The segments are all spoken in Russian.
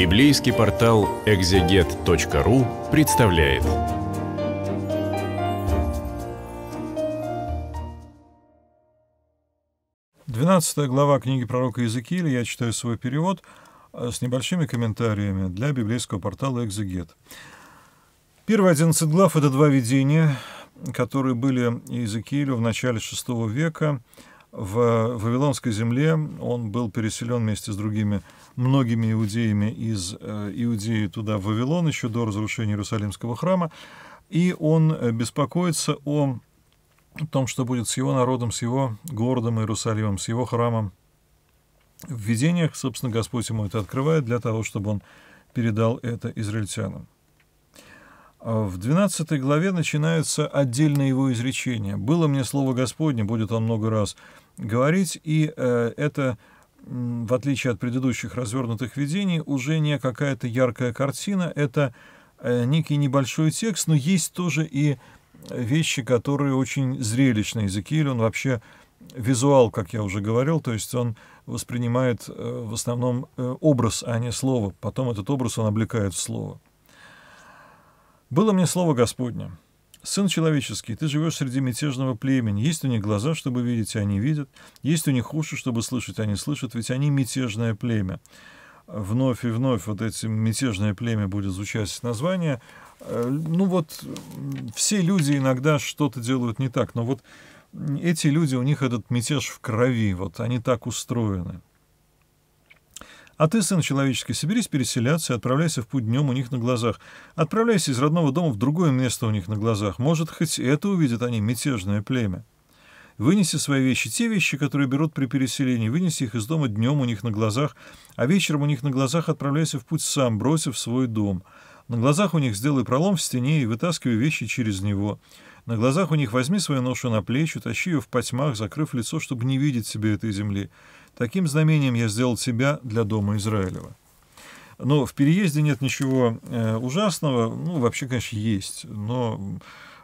Библейский портал экзегет.ру представляет. Двенадцатая глава книги пророка Иезекииля, я читаю свой перевод э, с небольшими комментариями для библейского портала «Экзегет». Первые 11 глав — это два видения, которые были Иезекиилю в начале шестого века — в Вавилонской земле он был переселен вместе с другими многими иудеями из э, Иудеи туда, в Вавилон, еще до разрушения Иерусалимского храма. И он э, беспокоится о том, что будет с его народом, с его городом Иерусалимом, с его храмом. В видениях, собственно, Господь ему это открывает для того, чтобы он передал это израильтянам. А в 12 главе начинается отдельное его изречение. «Было мне слово Господне», будет он много раз говорить, и э, это, в отличие от предыдущих развернутых видений, уже не какая-то яркая картина, это э, некий небольшой текст, но есть тоже и э, вещи, которые очень зрелищны. Иезекииль, он вообще визуал, как я уже говорил, то есть он воспринимает э, в основном э, образ, а не слово. Потом этот образ он облекает в слово. Было мне слово Господне. Сын человеческий, ты живешь среди мятежного племени. Есть у них глаза, чтобы видеть, они видят. Есть у них уши, чтобы слышать, они слышат. Ведь они мятежное племя. Вновь и вновь вот эти мятежное племя будет звучать название. Э, ну вот все люди иногда что-то делают не так, но вот эти люди, у них этот мятеж в крови, вот они так устроены. А ты, сын человеческий, соберись переселяться и отправляйся в путь днем у них на глазах. Отправляйся из родного дома в другое место у них на глазах. Может, хоть это увидят они, мятежное племя. Вынеси свои вещи, те вещи, которые берут при переселении, вынеси их из дома днем у них на глазах, а вечером у них на глазах отправляйся в путь сам, бросив свой дом. На глазах у них сделай пролом в стене и вытаскивай вещи через него. На глазах у них возьми свою ношу на плечи, тащи ее в потьмах, закрыв лицо, чтобы не видеть себе этой земли. Таким знамением я сделал тебя для Дома Израилева. Но в переезде нет ничего э, ужасного. Ну, вообще, конечно, есть. Но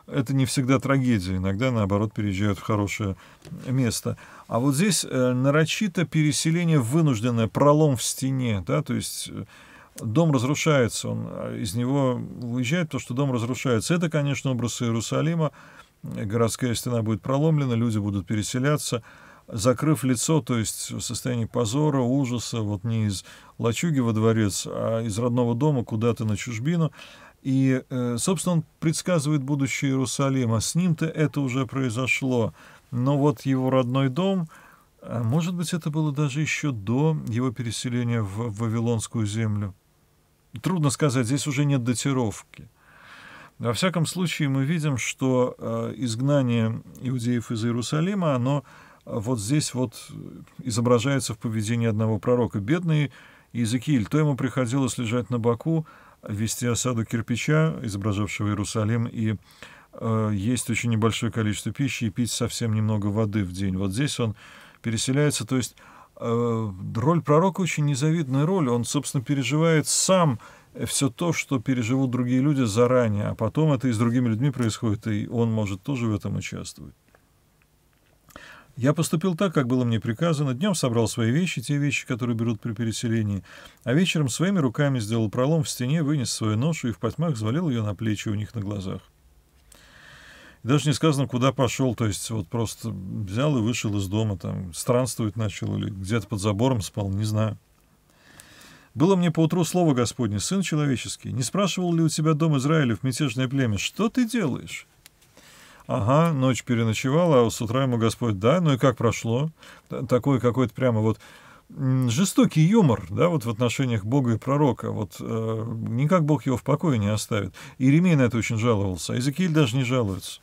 это не всегда трагедия. Иногда, наоборот, переезжают в хорошее место. А вот здесь э, нарочито переселение вынужденное, пролом в стене. Да? То есть э, дом разрушается, он из него уезжает, то, что дом разрушается. Это, конечно, образ Иерусалима. Городская стена будет проломлена, люди будут переселяться закрыв лицо, то есть в состоянии позора, ужаса, вот не из лачуги во дворец, а из родного дома куда-то на чужбину. И, э, собственно, он предсказывает будущее Иерусалима. С ним-то это уже произошло. Но вот его родной дом, а может быть, это было даже еще до его переселения в Вавилонскую землю. Трудно сказать, здесь уже нет датировки. Во всяком случае, мы видим, что э, изгнание иудеев из Иерусалима, оно вот здесь вот изображается в поведении одного пророка. Бедный Иезекииль, то ему приходилось лежать на боку, вести осаду кирпича, изображавшего Иерусалим, и э, есть очень небольшое количество пищи и пить совсем немного воды в день. Вот здесь он переселяется, то есть э, роль пророка очень незавидная роль. Он, собственно, переживает сам э, все то, что переживут другие люди заранее, а потом это и с другими людьми происходит, и он может тоже в этом участвовать. Я поступил так, как было мне приказано. Днем собрал свои вещи, те вещи, которые берут при переселении, а вечером своими руками сделал пролом в стене, вынес свою ношу и в потьмах взвалил ее на плечи у них на глазах. И даже не сказано, куда пошел, то есть вот просто взял и вышел из дома, там, странствовать начал или где-то под забором спал, не знаю. Было мне поутру слово Господне, сын человеческий, не спрашивал ли у тебя дом Израилев, мятежное племя, что ты делаешь? Ага, ночь переночевала, а с утра ему Господь, да, ну и как прошло? Такой какой-то прямо вот жестокий юмор, да, вот в отношениях Бога и пророка, вот э, никак Бог его в покое не оставит. Иеремей на это очень жаловался, а Иезекииль даже не жалуется.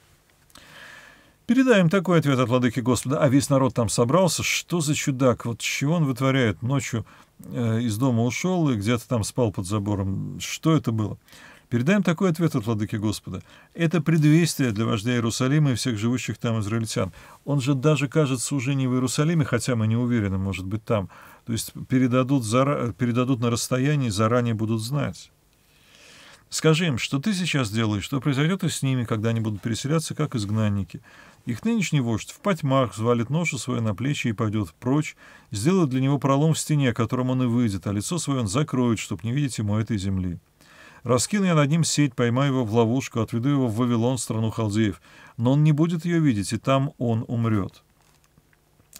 Передаем такой ответ от владыки Господа. А весь народ там собрался. Что за чудак? Вот чего он вытворяет? Ночью э, из дома ушел и где-то там спал под забором. Что это было? Передаем такой ответ от владыки Господа. Это предвестие для вождя Иерусалима и всех живущих там израильтян. Он же даже, кажется, уже не в Иерусалиме, хотя мы не уверены, может быть, там. То есть передадут, зара... передадут на расстоянии, заранее будут знать. Скажи им, что ты сейчас делаешь, что произойдет и с ними, когда они будут переселяться, как изгнанники. Их нынешний вождь в потьмах взвалит ношу свою на плечи и пойдет прочь, сделает для него пролом в стене, которым он и выйдет, а лицо свое он закроет, чтобы не видеть ему этой земли. Раскину я над ним сеть, поймаю его в ловушку, отведу его в Вавилон, страну халдеев. Но он не будет ее видеть, и там он умрет.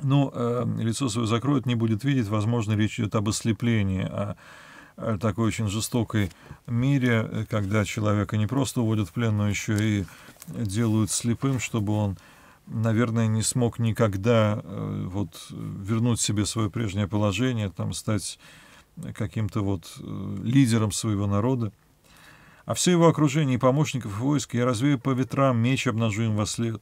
Ну, э, лицо свое закроет, не будет видеть. Возможно, речь идет об ослеплении, о, а, о э, такой очень жестокой мире, когда человека не просто уводят в плен, но еще и делают слепым, чтобы он наверное, не смог никогда э, вот вернуть себе свое прежнее положение, там стать каким-то вот э, лидером своего народа. А все его окружение и помощников и войск я развею по ветрам, меч обнажу им во след.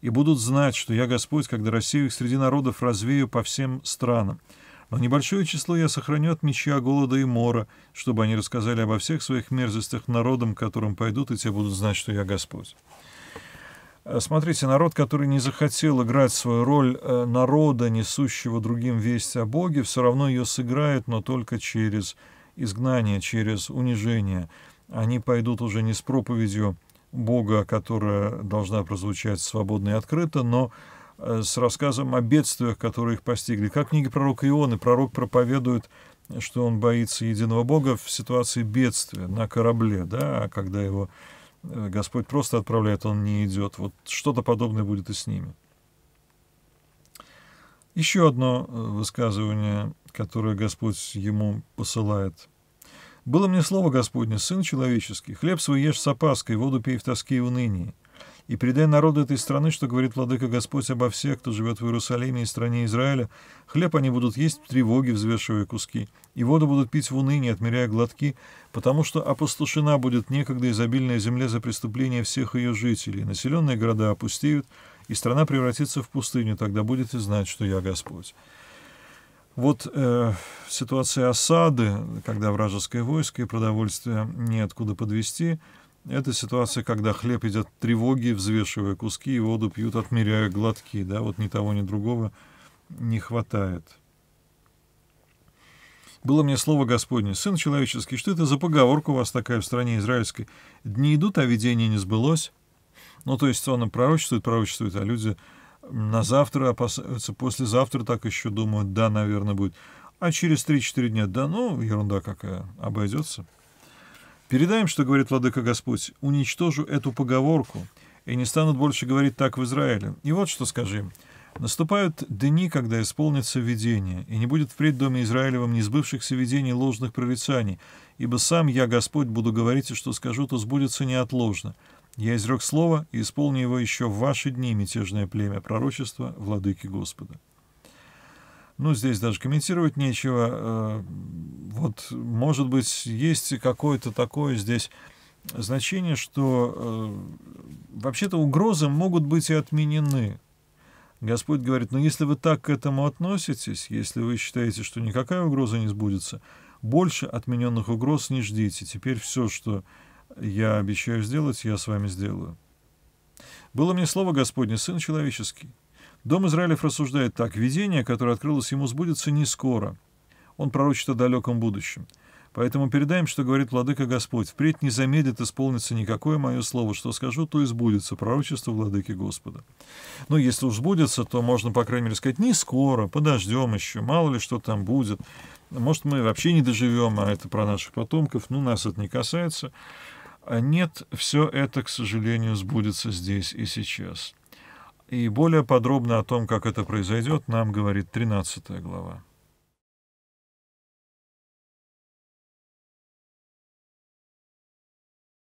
И будут знать, что я Господь, когда Россию их среди народов развею по всем странам. Но небольшое число я сохраню от меча, голода и мора, чтобы они рассказали обо всех своих мерзостях народам, которым пойдут, и те будут знать, что я Господь. Э, смотрите, народ, который не захотел играть свою роль э, народа, несущего другим весть о Боге, все равно ее сыграет, но только через изгнание, через унижение – они пойдут уже не с проповедью Бога, которая должна прозвучать свободно и открыто, но э, с рассказом о бедствиях, которые их постигли. Как книги пророка Ионы, пророк проповедует, что он боится единого Бога в ситуации бедствия на корабле, да, а когда его э, Господь просто отправляет, он не идет. Вот что-то подобное будет и с ними. Еще одно э, высказывание, которое Господь ему посылает – было мне слово Господне, Сын Человеческий, хлеб свой ешь с опаской, воду пей в тоске и унынии. И передай народу этой страны, что говорит Владыка Господь обо всех, кто живет в Иерусалиме и стране Израиля, хлеб они будут есть в тревоге, взвешивая куски, и воду будут пить в унынии, отмеряя глотки, потому что опустошена будет некогда изобильная земля за преступления всех ее жителей, населенные города опустеют, и страна превратится в пустыню, тогда будете знать, что я Господь». Вот э, ситуация осады, когда вражеское войско и продовольствие неоткуда подвести, это ситуация, когда хлеб идет тревоги, взвешивая куски, и воду пьют, отмеряя глотки. Да? Вот ни того, ни другого не хватает. Было мне слово Господне, Сын человеческий, что это за поговорка у вас такая в стране израильской? Дни идут, а видение не сбылось. Ну, то есть он и пророчествует, пророчествует, а люди на завтра опасаются, послезавтра так еще думают, да, наверное, будет. А через 3-4 дня, да, ну, ерунда какая, обойдется. Передаем, что говорит Владыка Господь, уничтожу эту поговорку, и не станут больше говорить так в Израиле. И вот что скажи Наступают дни, когда исполнится видение, и не будет впредь доме Израилевом не сбывшихся видений ложных прорицаний, ибо сам я, Господь, буду говорить, и что скажу, то сбудется неотложно. Я изрек слово и исполню его еще в ваши дни, мятежное племя пророчества, владыки Господа. Ну, здесь даже комментировать нечего. Э, вот, может быть, есть какое-то такое здесь значение, что э, вообще-то угрозы могут быть и отменены. Господь говорит, но ну, если вы так к этому относитесь, если вы считаете, что никакая угроза не сбудется, больше отмененных угроз не ждите. Теперь все, что я обещаю сделать, я с вами сделаю. Было мне слово Господне, Сын Человеческий. Дом Израилев рассуждает так. Видение, которое открылось ему, сбудется не скоро. Он пророчит о далеком будущем. Поэтому передаем, что говорит Владыка Господь. Впредь не замедлит исполниться никакое мое слово. Что скажу, то и сбудется пророчество Владыки Господа. Но ну, если уж сбудется, то можно, по крайней мере, сказать, не скоро, подождем еще, мало ли что там будет. Может, мы вообще не доживем, а это про наших потомков, ну, нас это не касается. А нет, все это, к сожалению, сбудется здесь и сейчас. И более подробно о том, как это произойдет, нам говорит 13 глава.